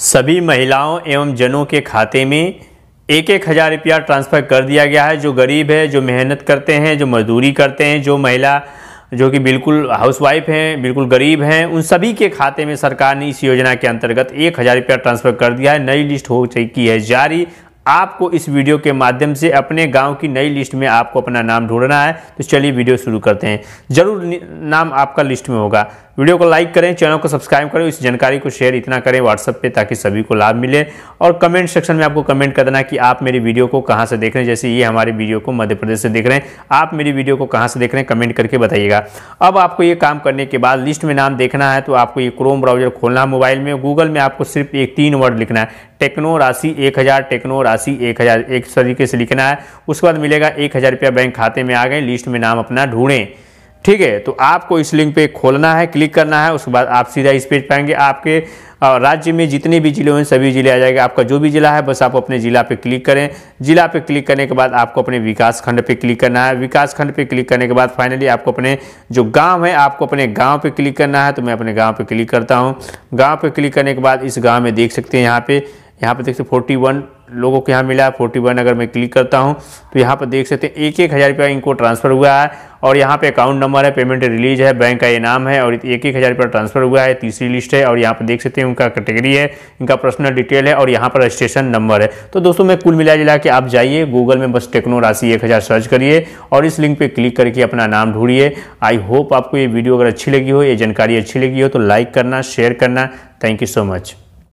सभी महिलाओं एवं जनों के खाते में एक एक हज़ार रुपया ट्रांसफ़र कर दिया गया है जो गरीब है जो मेहनत करते हैं जो मजदूरी करते हैं जो महिला जो कि बिल्कुल हाउसवाइफ हैं बिल्कुल गरीब हैं उन सभी के खाते में सरकार ने इस योजना के अंतर्गत एक हज़ार रुपया ट्रांसफ़र कर दिया है नई लिस्ट हो चुकी है जारी आपको इस वीडियो के माध्यम से अपने गांव की नई लिस्ट में आपको अपना नाम ढूंढना है तो चलिए वीडियो शुरू करते हैं जरूर नाम आपका लिस्ट में होगा वीडियो को लाइक करें चैनल को सब्सक्राइब करें इस जानकारी को शेयर इतना करें व्हाट्सएप पे ताकि सभी को लाभ मिले और कमेंट सेक्शन में आपको कमेंट कर देना कि आप मेरी वीडियो को कहाँ से देख रहे हैं जैसे ये हमारे वीडियो को मध्य प्रदेश से देख रहे हैं आप मेरी वीडियो को कहाँ से देख रहे हैं कमेंट करके बताइएगा अब आपको ये काम करने के बाद लिस्ट में नाम देखना है तो आपको ये क्रोम ब्राउजर खोलना है मोबाइल में गूगल में आपको सिर्फ एक तीन वर्ड लिखना है टेक्नो राशि एक टेक्नो राशि राशि एक हज़ार एक सौ तरीके से लिखना है उसके बाद मिलेगा एक हज़ार रुपया बैंक खाते में आ गए लिस्ट में नाम अपना ढूंढें ठीक है तो आपको इस लिंक पे खोलना है क्लिक करना है उसके बाद आप सीधा इस पेज पाएंगे आपके राज्य में जितने भी जिले हैं सभी जिले आ जाएगा आपका जो भी जिला है बस आप अपने जिला पे क्लिक करें जिला पे क्लिक करने के बाद आपको अपने विकास खंड पे क्लिक करना है विकास खंड पे क्लिक करने के बाद फाइनली आपको अपने जो गांव है आपको अपने गांव पे क्लिक करना है तो मैं अपने गाँव पर क्लिक करता हूँ गाँव पर क्लिक करने के बाद इस गाँव में देख सकते हैं यहाँ पे यहाँ पे देख सकते फोर्टी वन लोगों के यहाँ मिला है फोर्टी वन अगर मैं क्लिक करता हूँ तो यहाँ पर देख सकते हैं एक एक हज़ार रुपया इनको ट्रांसफ़र हुआ है और यहाँ पे अकाउंट नंबर है पेमेंट रिलीज है बैंक का ये नाम है और एक एक हज़ार रुपया ट्रांसफ़र हुआ है तीसरी लिस्ट है और यहाँ पर देख सकते हैं उनका कैटेगरी है इनका पर्सनल डिटेल है और यहाँ पर रजिस्ट्रेशन नंबर है तो दोस्तों मैं कुल मिला जिला के आप जाइए गूगल में बस टेक्नो राशि एक हज़ार सर्च करिए और इस लिंक पर क्लिक करके अपना नाम ढूंढिए आई होप आपको ये वीडियो अगर अच्छी लगी हो ये जानकारी अच्छी लगी हो तो लाइक करना शेयर करना थैंक यू सो मच